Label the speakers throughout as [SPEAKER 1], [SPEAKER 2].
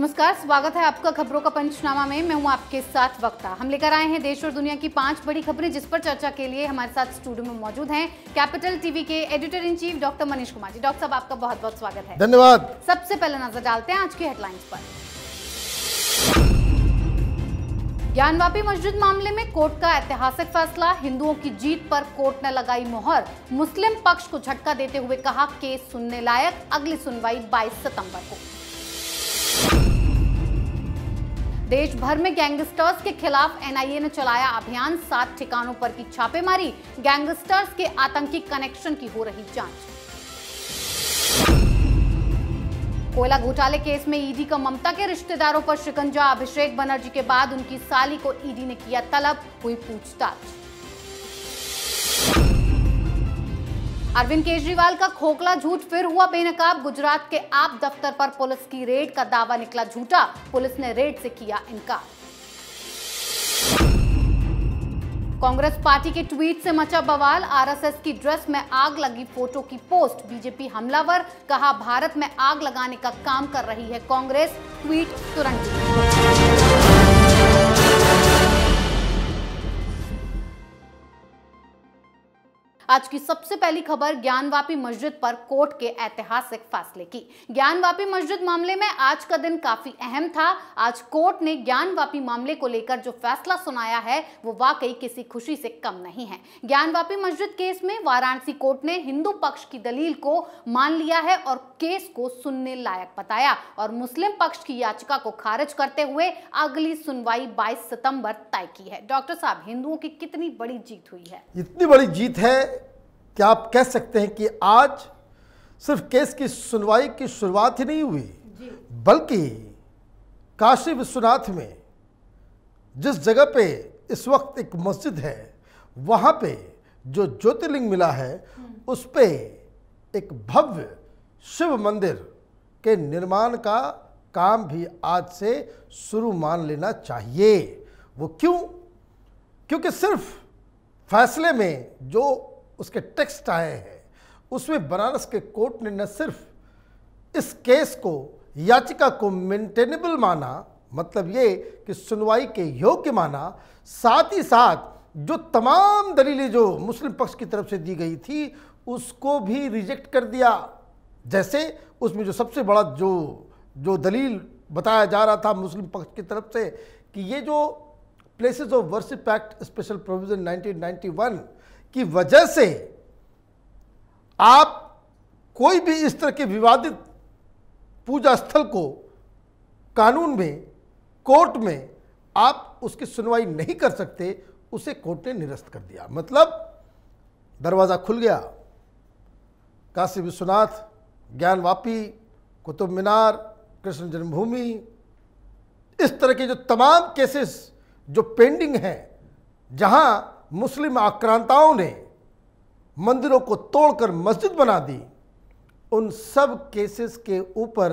[SPEAKER 1] नमस्कार स्वागत है आपका खबरों का पंचनामा में मैं हूं आपके साथ वक्ता हम लेकर आए हैं देश और दुनिया की पांच बड़ी खबरें जिस पर चर्चा के लिए हमारे साथ स्टूडियो में मौजूद हैं कैपिटल टीवी के editor in chief doctor Manish Kumar ji doctor साहब आपका बहुत बहुत स्वागत है धन्यवाद सबसे पहले नजर डालते हैं आज की हेडलाइंस पर ज्ञानवापी मस्जिद मामले में कोर्ट का ऐतिहासिक फैसला हिंदुओं की जीत पर कोर्ट ने लगाई मोहर मुस्लिम पक्ष को झटका देते हुए कहा केस सुनने लायक अगली सुनवाई 22 सितंबर को देश भर में गैंगस्टर्स के खिलाफ एनआईए ने चलाया अभियान सात ठिकानों पर की छापेमारी गैंगस्टर्स के आतंकी कनेक्शन की हो रही जांच कोयला घोटाले केस में ईडी का ममता के रिश्तेदारों पर शिकंजा अभिषेक बनर्जी के बाद उनकी साली को ईडी ने किया तलब हुई पूछताछ अरविंद केजरीवाल का खोखला झूठ फिर हुआ बेनकाब गुजरात के आप दफ्तर पर पुलिस की रेड का दावा निकला झूठा पुलिस ने रेड से किया इनकार कांग्रेस पार्टी के ट्वीट से मचा बवाल आरएसएस की ड्रेस में आग लगी फोटो की पोस्ट बीजेपी हमलावर कहा भारत में आग लगाने का काम कर रही है कांग्रेस ट्वीट तुरंत आज की सबसे पहली खबर ज्ञानवापी मस्जिद पर कोर्ट के ऐतिहासिक फैसले की ज्ञानवापी मस्जिद मामले में आज का दिन काफी अहम था आज कोर्ट ने ज्ञानवापी मामले को लेकर जो फैसला सुनाया है वो वाकई किसी खुशी से कम नहीं है ज्ञानवापी मस्जिद केस में वाराणसी कोर्ट ने हिंदू पक्ष की दलील को मान लिया है और केस को सुनने लायक बताया और मुस्लिम पक्ष की याचिका को खारिज करते हुए अगली सुनवाई 22 सितंबर तय की है डॉक्टर साहब हिंदुओं की कितनी बड़ी जीत हुई है
[SPEAKER 2] इतनी बड़ी जीत है क्या आप कह सकते हैं कि आज सिर्फ केस की सुनवाई की शुरुआत ही नहीं हुई बल्कि काशी विश्वनाथ में जिस जगह पे इस वक्त एक मस्जिद है वहाँ पे जो ज्योतिर्लिंग मिला है हम्म। उस पे एक भव्य शिव मंदिर के निर्माण का काम भी आज से शुरू मान लेना चाहिए वो क्यों क्योंकि सिर्फ फैसले में जो उसके टेक्स्ट आए हैं उसमें बनारस के कोर्ट ने न सिर्फ इस केस को याचिका को मेंटेनेबल माना मतलब ये कि सुनवाई के योग्य माना साथ ही साथ जो तमाम दलीलें जो मुस्लिम पक्ष की तरफ से दी गई थी उसको भी रिजेक्ट कर दिया जैसे उसमें जो सबसे बड़ा जो जो दलील बताया जा रहा था मुस्लिम पक्ष की तरफ से कि ये जो places of worship act special provision 1991 की वजह से आप कोई भी इस तरह के विवादित पूजा स्थल को कानून में कोर्ट में आप उसकी सुनवाई नहीं कर सकते उसे कोर्ट ने निरस्त कर दिया मतलब दरवाज़ा खुल गया काशी विश्वनाथ ज्ञानवापी कुतुब मीनार कृष्ण जन्मभूमि इस तरह के जो तमाम केसेस जो पेंडिंग हैं जहां मुस्लिम आक्रांताओं ने मंदिरों को तोड़कर मस्जिद बना दी उन सब केसेस के ऊपर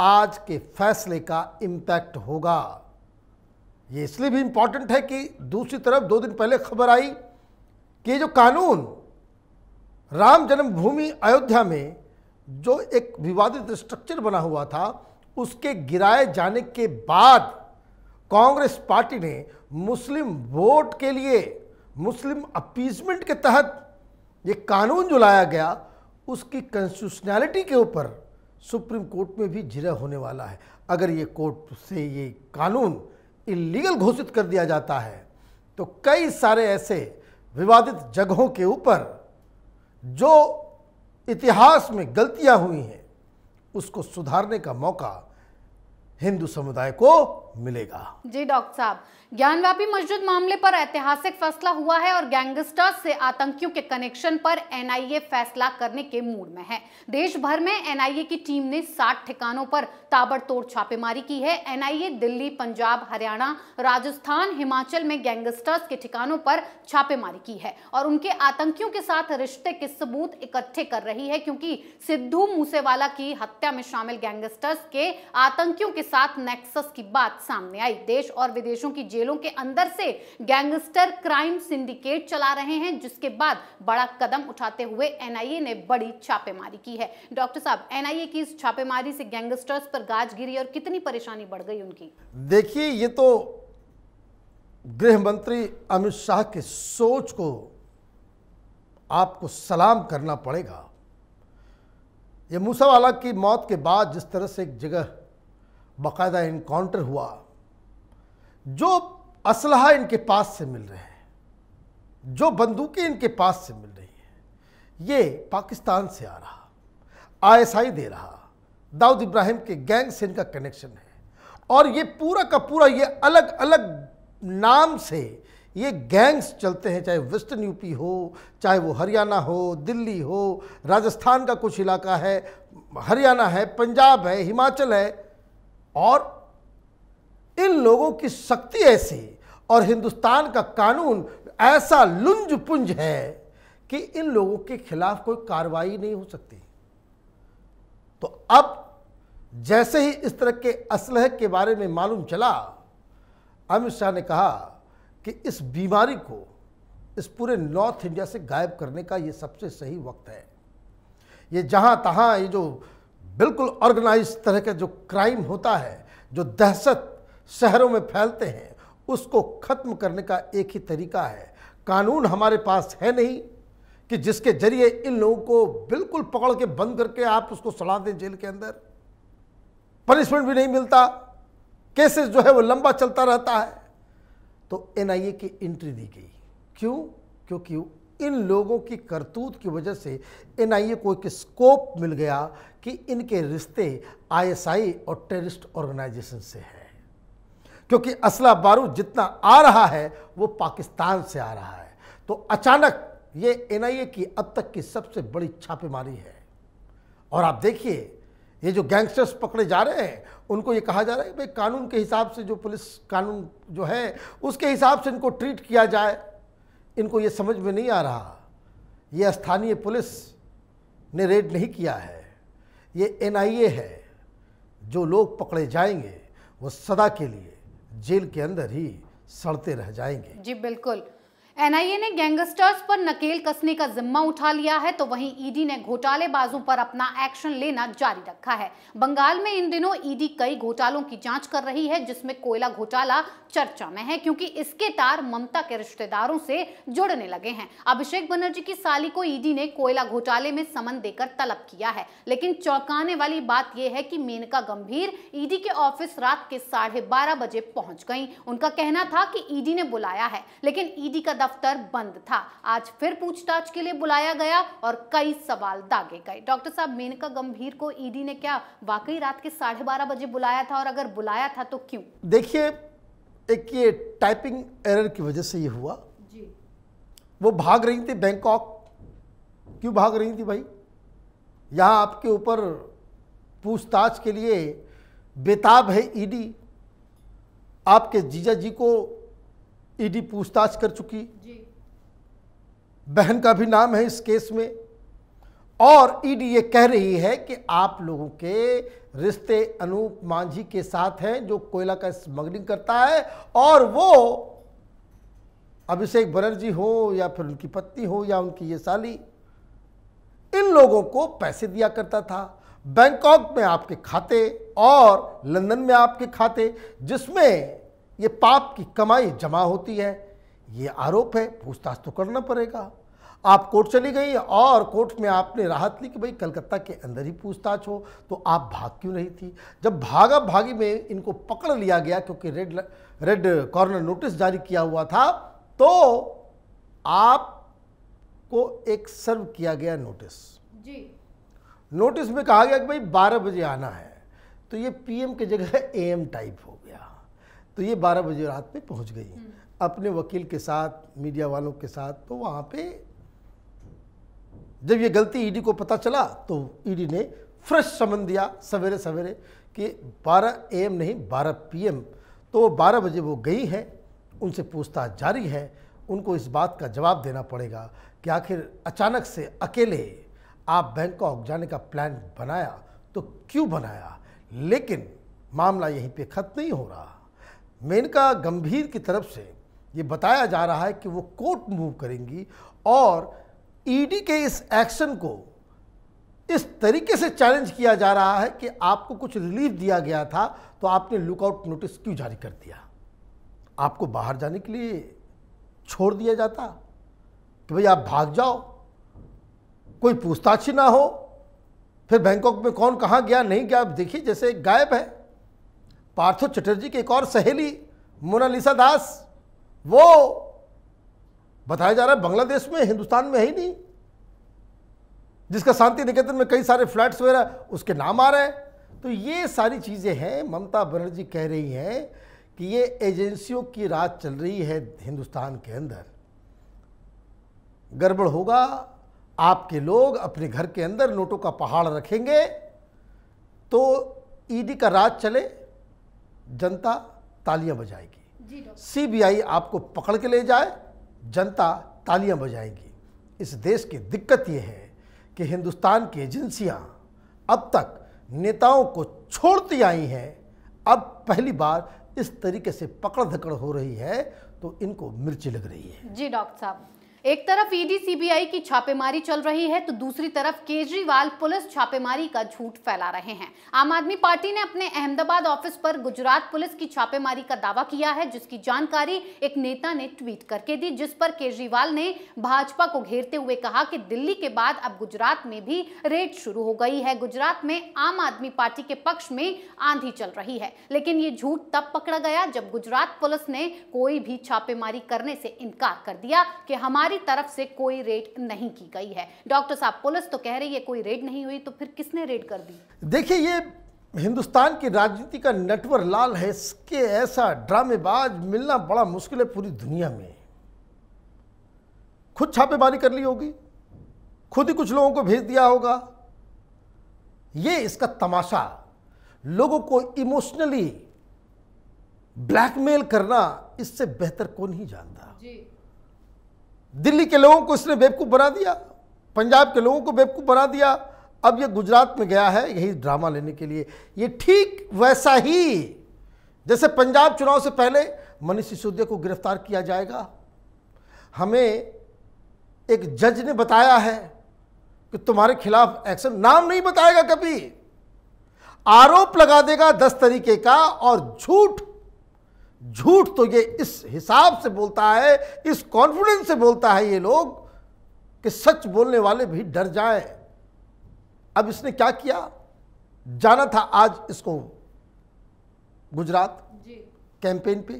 [SPEAKER 2] आज के फैसले का इम्पैक्ट होगा ये इसलिए भी इम्पॉर्टेंट है कि दूसरी तरफ दो दिन पहले खबर आई कि ये जो कानून राम जन्मभूमि अयोध्या में जो एक विवादित स्ट्रक्चर बना हुआ था उसके गिराए जाने के बाद कांग्रेस पार्टी ने मुस्लिम वोट के लिए मुस्लिम अपीजमेंट के तहत ये कानून जो लाया गया उसकी कंस्टिट्यूशनैलिटी के ऊपर सुप्रीम कोर्ट में भी जिरा होने वाला है अगर ये कोर्ट से ये कानून इलीगल घोषित कर दिया जाता है तो कई सारे ऐसे विवादित जगहों के ऊपर जो इतिहास में गलतियां हुई हैं उसको सुधारने का मौका हिंदू समुदाय को मिलेगा
[SPEAKER 1] जी डॉक्टर साहब ज्ञानव्यापी मस्जिद मामले पर ऐतिहासिक फैसला हुआ है और गैंगस्टर्स से आतंकियों के कनेक्शन पर एनआईए फैसला करने के मूड में है देश भर में एनआईए की टीम ने 60 ठिकानों पर ताबड़तोड़ छापेमारी की है एनआईए दिल्ली पंजाब हरियाणा राजस्थान हिमाचल में गैंगस्टर्स के ठिकानों पर छापेमारी की है और उनके आतंकियों के साथ रिश्ते के सबूत इकट्ठे कर रही है क्योंकि सिद्धू मूसेवाला की हत्या में शामिल गैंगस्टर्स के आतंकियों के साथ नेक्सस की बात सामने आई देश और विदेशों की जेलों के अंदर से गैंगस्टर क्राइम सिंडिकेट चला रहे हैं जिसके बाद बड़ा कदम उठाते हुए एनआईए ने बड़ी छापेमारी की है डॉक्टर साहब एनआईए की इस छापेमारी से गैंगस्टर्स पर गाज गिरी और कितनी परेशानी बढ़ गई उनकी
[SPEAKER 2] देखिए ये तो गृह मंत्री अमित शाह की सोच को आपको सलाम करना पड़ेगा ये मूसावाला की मौत के बाद जिस तरह से एक जगह बाकायदा इनकाउंटर हुआ जो असल इनके पास से मिल रहे हैं जो बंदूकें इनके पास से मिल रही हैं ये पाकिस्तान से आ रहा आईएसआई दे रहा दाऊद इब्राहिम के गैंग से इनका कनेक्शन है और ये पूरा का पूरा ये अलग अलग नाम से ये गैंग्स चलते हैं चाहे वेस्टर्न यूपी हो चाहे वो हरियाणा हो दिल्ली हो राजस्थान का कुछ इलाका है हरियाणा है पंजाब है हिमाचल है और इन लोगों की शक्ति ऐसी और हिंदुस्तान का कानून ऐसा लुंज पुंज है कि इन लोगों के खिलाफ कोई कार्रवाई नहीं हो सकती तो अब जैसे ही इस तरह के असलह के बारे में मालूम चला अमित शाह ने कहा कि इस बीमारी को इस पूरे नॉर्थ इंडिया से गायब करने का ये सबसे सही वक्त है ये जहां तहां ये जो बिल्कुल ऑर्गेनाइज तरह का जो क्राइम होता है जो दहशत शहरों में फैलते हैं उसको ख़त्म करने का एक ही तरीका है कानून हमारे पास है नहीं कि जिसके जरिए इन लोगों को बिल्कुल पकड़ के बंद करके आप उसको सड़ा दें जेल के अंदर पनिशमेंट भी नहीं मिलता केसेस जो है वो लंबा चलता रहता है तो एनआईए की एंट्री दी गई क्यों क्योंकि इन लोगों की करतूत की वजह से एनआईए को एक स्कोप मिल गया कि इनके रिश्ते आईएसआई और टेररिस्ट ऑर्गेनाइजेशन से हैं क्योंकि असला बारूद जितना आ रहा है वो पाकिस्तान से आ रहा है तो अचानक ये एनआईए की अब तक की सबसे बड़ी छापेमारी है और आप देखिए ये जो गैंगस्टर्स पकड़े जा रहे हैं उनको ये कहा जा रहा है कि भाई कानून के हिसाब से जो पुलिस कानून जो है उसके हिसाब से इनको ट्रीट किया जाए इनको ये समझ में नहीं आ रहा ये स्थानीय पुलिस ने रेड नहीं किया है ये एनआईए है जो लोग पकड़े जाएंगे वो सदा के लिए जेल के अंदर ही सड़ते रह जाएंगे
[SPEAKER 1] जी बिल्कुल एनआईए ने गैंगस्टर्स पर नकेल कसने का जिम्मा उठा लिया है तो वहीं ईडी ने घोटालेबाजों पर अपना एक्शन लेना जारी रखा है बंगाल में इन दिनों ईडी कई घोटालों की जांच कर रही है जिसमें कोयला घोटाला चर्चा में है क्योंकि इसके तार ममता के रिश्तेदारों से जुड़ने लगे हैं अभिषेक बनर्जी की साली को ईडी ने कोयला घोटाले में समन देकर तलब किया है लेकिन चौंकाने वाली बात यह है कि मेनका गंभीर ईडी के ऑफिस रात के साढ़े बजे पहुंच गई उनका कहना था कि ईडी ने बुलाया है लेकिन ईडी का दफ्तर बंद था आज फिर पूछताछ के लिए बुलाया गया और कई सवाल दागे गए डॉक्टर साहब मेनका गंभीर को ईडी ने क्या वाकई रात के साढ़े बारह बजे बुलाया था और अगर बुलाया था तो क्यों
[SPEAKER 2] देखिए एक ये टाइपिंग एरर की वजह से ये हुआ जी वो भाग रही थी बैंकॉक क्यों भाग रही थी भाई यहाँ आपके ऊपर पूछताछ के लिए बेताब है ईडी आपके जीजा जी को ईडी पूछताछ कर चुकी बहन का भी नाम है इस केस में और ईडी ये कह रही है कि आप लोगों के रिश्ते अनूप मांझी के साथ हैं जो कोयला का स्मगलिंग करता है और वो अभिषेक बनर्जी हो या फिर उनकी पत्नी हो या उनकी ये साली इन लोगों को पैसे दिया करता था बैंकॉक में आपके खाते और लंदन में आपके खाते जिसमें ये पाप की कमाई जमा होती है ये आरोप है पूछताछ तो करना पड़ेगा आप कोर्ट चली गई और कोर्ट में आपने राहत ली कि भाई कलकत्ता के अंदर ही पूछताछ हो तो आप भाग क्यों नहीं थी जब भागा भागी में इनको पकड़ लिया गया क्योंकि रेड रेड कॉर्नर नोटिस जारी किया हुआ था तो आप को एक सर्व किया गया नोटिस जी नोटिस में कहा गया कि भाई 12 बजे आना है तो ये पीएम की जगह एएम टाइप हो तो ये बारह बजे रात में पहुंच गई हम्म। अपने वकील के साथ मीडिया वालों के साथ तो वहाँ पे जब ये गलती ईडी को पता चला तो ईडी ने फ्रेश समन दिया सवेरे सवेरे कि 12 एम नहीं 12 पीएम तो 12 बजे वो गई हैं उनसे पूछताछ जारी है उनको इस बात का जवाब देना पड़ेगा कि आखिर अचानक से अकेले आप बैंकॉक जाने का प्लान बनाया तो क्यों बनाया लेकिन मामला यहीं पे ख़त्म नहीं हो रहा मेनका गंभीर की तरफ से ये बताया जा रहा है कि वो कोर्ट मूव करेंगी और ईडी e के इस एक्शन को इस तरीके से चैलेंज किया जा रहा है कि आपको कुछ रिलीफ दिया गया था तो आपने लुकआउट नोटिस क्यों जारी कर दिया आपको बाहर जाने के लिए छोड़ दिया जाता कि भाई आप भाग जाओ कोई पूछताछ ही ना हो फिर बैंकॉक में कौन कहाँ गया नहीं गया आप देखिए जैसे गायब है पार्थो चटर्जी की एक और सहेली मोनालिसा दास वो बताया जा रहा है बांग्लादेश में हिंदुस्तान में है ही नहीं जिसका शांति निकेतन में कई सारे फ्लैट्स वगैरह उसके नाम आ रहे हैं तो ये सारी चीज़ें हैं ममता बनर्जी कह रही हैं कि ये एजेंसियों की राज चल रही है हिंदुस्तान के अंदर गड़बड़ होगा आपके लोग अपने घर के अंदर नोटों का पहाड़ रखेंगे तो ईडी का राज चले जनता तालियां बजाएगी सीबीआई आपको पकड़ के ले जाए जनता तालियां बजाएगी इस देश की दिक्कत यह है कि हिंदुस्तान की एजेंसियां अब तक नेताओं को छोड़ती आई हैं अब पहली बार इस तरीके से पकड़ धकड़ हो रही है तो इनको मिर्ची लग रही है
[SPEAKER 1] जी डॉक्टर साहब एक तरफ ईडी सीबीआई की छापेमारी चल रही है तो दूसरी तरफ केजरीवाल पुलिस छापेमारी का झूठ फैला रहे हैं आम आदमी पार्टी ने अपने अहमदाबाद ऑफिस पर गुजरात पुलिस की छापेमारी का दावा किया है जिसकी जानकारी एक नेता ने ट्वीट करके दी जिस पर केजरीवाल ने भाजपा को घेरते हुए कहा कि दिल्ली के बाद अब गुजरात में भी रेड शुरू हो गई है गुजरात में आम आदमी पार्टी के पक्ष में आंधी चल रही है लेकिन ये झूठ तब पकड़ा गया जब गुजरात पुलिस ने कोई भी छापेमारी करने से इनकार कर दिया कि हमारे हमारी तरफ से कोई रेड नहीं की गई है डॉक्टर साहब पुलिस तो कह रही है कोई रेड नहीं हुई तो फिर किसने रेड कर दी
[SPEAKER 2] देखिए ये हिंदुस्तान की राजनीति का नटवर लाल है इसके ऐसा ड्रामेबाज मिलना बड़ा मुश्किल है पूरी दुनिया में खुद छापेमारी कर ली होगी खुद ही कुछ लोगों को भेज दिया होगा ये इसका तमाशा लोगों को इमोशनली ब्लैकमेल करना इससे बेहतर कौन ही जानता जी। दिल्ली के लोगों को इसने बेवकूफ़ बना दिया पंजाब के लोगों को बेवकूफ़ बना दिया अब ये गुजरात में गया है यही ड्रामा लेने के लिए ये ठीक वैसा ही जैसे पंजाब चुनाव से पहले मनीष सिसोदिया को गिरफ्तार किया जाएगा हमें एक जज ने बताया है कि तुम्हारे खिलाफ एक्शन नाम नहीं बताएगा कभी आरोप लगा देगा दस तरीके का और झूठ झूठ तो ये इस हिसाब से बोलता है इस कॉन्फिडेंस से बोलता है ये लोग कि सच बोलने वाले भी डर जाएं अब इसने क्या किया जाना था आज इसको गुजरात कैंपेन पे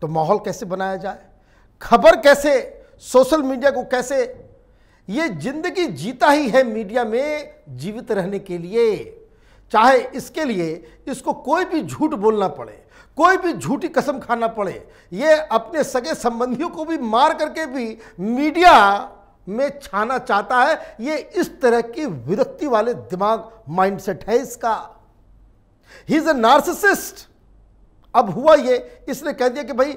[SPEAKER 2] तो माहौल कैसे बनाया जाए खबर कैसे सोशल मीडिया को कैसे ये जिंदगी जीता ही है मीडिया में जीवित रहने के लिए चाहे इसके लिए इसको कोई भी झूठ बोलना पड़े कोई भी झूठी कसम खाना पड़े ये अपने सगे संबंधियों को भी मार करके भी मीडिया में छाना चाहता है ये इस तरह की विरक्ति वाले दिमाग माइंडसेट है इसका ही इज ए नार्सिसिस्ट अब हुआ ये इसने कह दिया कि भाई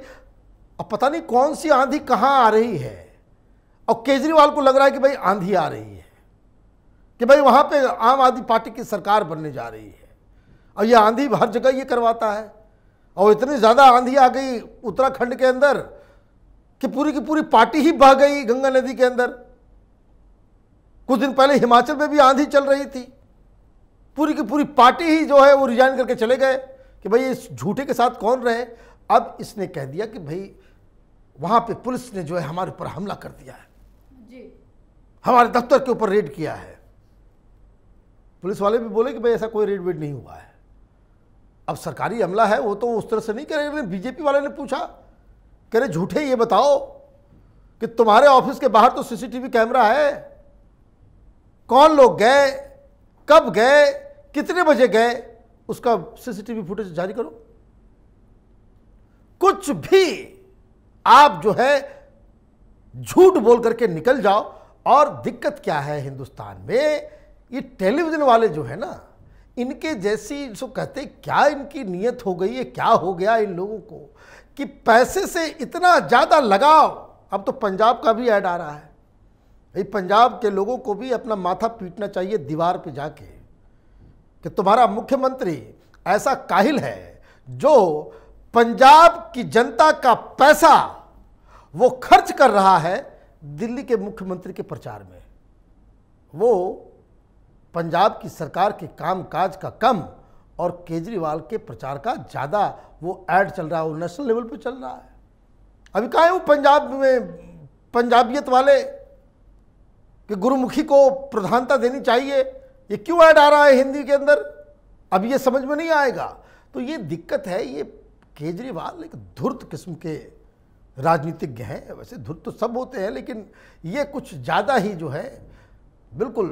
[SPEAKER 2] अब पता नहीं कौन सी आंधी कहाँ आ रही है और केजरीवाल को लग रहा है कि भाई आंधी आ रही है कि भाई वहाँ पे आम आदमी पार्टी की सरकार बनने जा रही है और ये आंधी हर जगह ये करवाता है और इतनी ज़्यादा आंधी आ गई उत्तराखंड के अंदर कि पूरी की पूरी पार्टी ही बह गई गंगा नदी के अंदर कुछ दिन पहले हिमाचल में भी आंधी चल रही थी पूरी की पूरी पार्टी ही जो है वो रिजाइन करके चले गए कि भाई इस झूठे के साथ कौन रहे अब इसने कह दिया कि भाई वहाँ पे पुलिस ने जो है हमारे ऊपर हमला कर दिया है जी। हमारे दफ्तर के ऊपर रेड किया है पुलिस वाले भी बोले कि भाई ऐसा कोई रेड वेड नहीं हुआ है अब सरकारी अमला है वो तो उस तरह से नहीं करेगा बीजेपी वाले ने पूछा कह रहे झूठे ये बताओ कि तुम्हारे ऑफिस के बाहर तो सीसीटीवी कैमरा है कौन लोग गए कब गए कितने बजे गए उसका सीसीटीवी फुटेज जारी करो कुछ भी आप जो है झूठ बोल करके निकल जाओ और दिक्कत क्या है हिंदुस्तान में ये टेलीविज़न वाले जो है ना इनके जैसी इसको कहते क्या इनकी नीयत हो गई है क्या हो गया इन लोगों को कि पैसे से इतना ज़्यादा लगाव अब तो पंजाब का भी ऐड आ रहा है भाई पंजाब के लोगों को भी अपना माथा पीटना चाहिए दीवार पे जाके कि तुम्हारा मुख्यमंत्री ऐसा काहिल है जो पंजाब की जनता का पैसा वो खर्च कर रहा है दिल्ली के मुख्यमंत्री के प्रचार में वो पंजाब की सरकार के कामकाज का कम और केजरीवाल के प्रचार का ज़्यादा वो ऐड चल रहा है वो नेशनल लेवल पे चल रहा है अभी कहा है वो पंजाब में पंजाबियत वाले कि गुरुमुखी को प्रधानता देनी चाहिए ये क्यों ऐड आ रहा है हिंदी के अंदर अब ये समझ में नहीं आएगा तो ये दिक्कत है ये केजरीवाल एक धुर्त किस्म के राजनीतिज्ञ हैं वैसे धुर्त तो सब होते हैं लेकिन ये कुछ ज़्यादा ही जो है बिल्कुल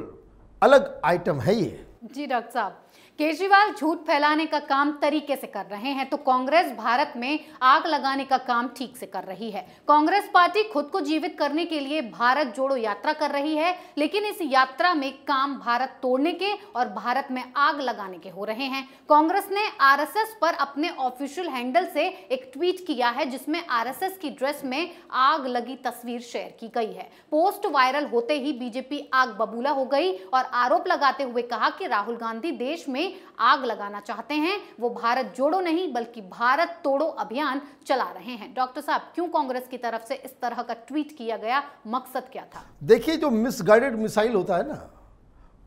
[SPEAKER 2] अलग आइटम है ये
[SPEAKER 1] जी डॉक्टर साहब केजरीवाल झूठ फैलाने का काम तरीके से कर रहे हैं तो कांग्रेस भारत में आग लगाने का काम ठीक से कर रही है कांग्रेस पार्टी खुद को जीवित करने के लिए भारत जोड़ो यात्रा कर रही है लेकिन इस यात्रा में काम भारत तोड़ने के और भारत में आग लगाने के हो रहे हैं कांग्रेस ने आरएसएस पर अपने ऑफिशियल हैंडल से एक ट्वीट किया है जिसमें आर की ड्रेस में आग लगी तस्वीर शेयर की गई है पोस्ट वायरल होते ही बीजेपी आग बबूला हो गई और आरोप लगाते हुए कहा कि राहुल गांधी देश में में आग लगाना चाहते हैं वो भारत जोड़ो नहीं बल्कि भारत तोड़ो अभियान चला रहे हैं डॉक्टर साहब क्यों कांग्रेस की तरफ से इस तरह का ट्वीट किया गया मकसद क्या था
[SPEAKER 2] देखिए जो मिसगाइडेड मिसाइल होता है ना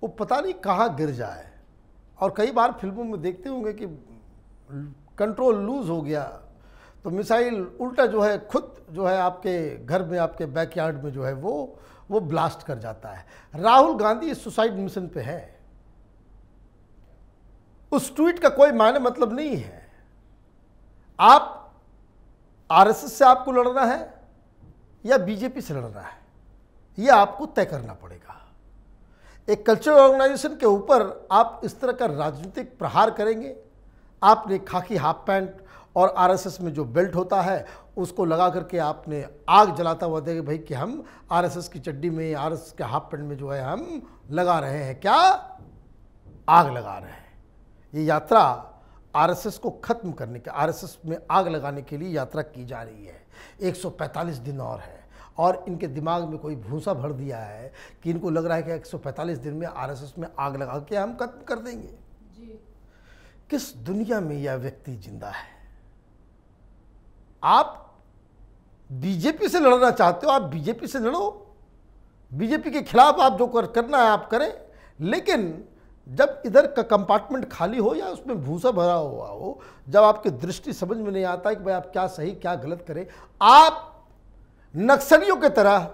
[SPEAKER 2] वो पता नहीं कहाँ गिर जाए और कई बार फिल्मों में देखते होंगे कि कंट्रोल लूज हो गया तो मिसाइल उल्टा जो है खुद जो है आपके घर में आपके बैकयार्ड में जो है वो वो ब्लास्ट कर जाता है राहुल गांधी सुसाइड मिशन पे है उस ट्वीट का कोई मायने मतलब नहीं है आप आरएसएस से आपको लड़ना है या बीजेपी से लड़ना है यह आपको तय करना पड़ेगा एक कल्चरल ऑर्गेनाइजेशन के ऊपर आप इस तरह का राजनीतिक प्रहार करेंगे आपने खाकी हाफ पैंट और आरएसएस में जो बेल्ट होता है उसको लगा करके आपने आग जलाता हुआ देखे भाई कि हम आरएसएस की चड्डी में आरएसएस के हाफ पैंट में जो है हम लगा रहे हैं क्या आग लगा रहे हैं ये यात्रा आरएसएस को ख़त्म करने के आरएसएस में आग लगाने के लिए यात्रा की जा रही है 145 दिन और है और इनके दिमाग में कोई भूसा भर दिया है कि इनको लग रहा है कि 145 दिन में आरएसएस में आग लगा के हम खत्म कर देंगे जी। किस दुनिया में यह व्यक्ति जिंदा है आप बीजेपी से लड़ना चाहते हो आप बीजेपी से लड़ो बीजेपी के खिलाफ आप जो कर, करना है आप करें लेकिन जब इधर का कंपार्टमेंट खाली हो या उसमें भूसा भरा हुआ हो जब आपकी दृष्टि समझ में नहीं आता कि भाई आप क्या सही क्या गलत करें आप नक्सलियों की तरह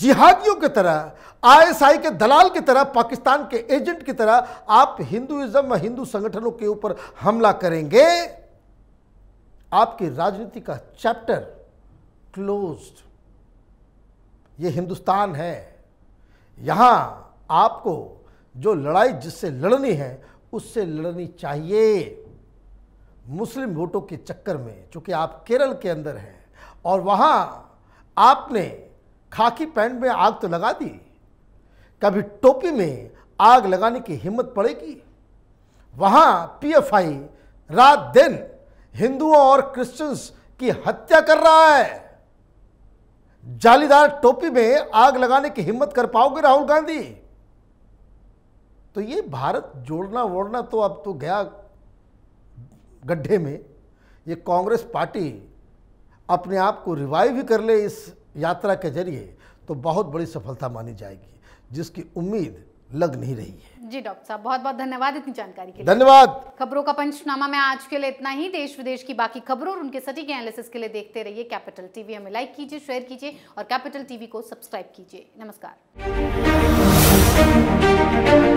[SPEAKER 2] जिहादियों की तरह आईएसआई के दलाल की तरह पाकिस्तान के एजेंट की तरह आप हिंदुइज्म हिंदू संगठनों के ऊपर हमला करेंगे आपकी राजनीति का चैप्टर क्लोज्ड ये हिंदुस्तान है यहां आपको जो लड़ाई जिससे लड़नी है उससे लड़नी चाहिए मुस्लिम वोटों के चक्कर में चूंकि आप केरल के अंदर हैं और वहाँ आपने खाकी पैंट में आग तो लगा दी कभी टोपी में आग लगाने की हिम्मत पड़ेगी वहाँ पीएफआई रात दिन हिंदुओं और क्रिश्चियंस की हत्या कर रहा है जालीदार टोपी में आग लगाने की हिम्मत कर पाओगे राहुल गांधी तो ये भारत जोड़ना वोड़ना तो अब तो गया गड्ढे में ये कांग्रेस पार्टी अपने आप को रिवाइव ही कर ले इस यात्रा के जरिए तो बहुत बड़ी सफलता मानी जाएगी जिसकी उम्मीद लग नहीं रही
[SPEAKER 1] है जी डॉक्टर साहब बहुत बहुत धन्यवाद इतनी जानकारी के लिए धन्यवाद खबरों का पंचनामा में आज के लिए इतना ही देश विदेश की बाकी खबरों और उनके सटीक एनालिसिस के लिए देखते रहिए कैपिटल टीवी हमें लाइक कीजिए शेयर कीजिए और कैपिटल टीवी को सब्सक्राइब कीजिए नमस्कार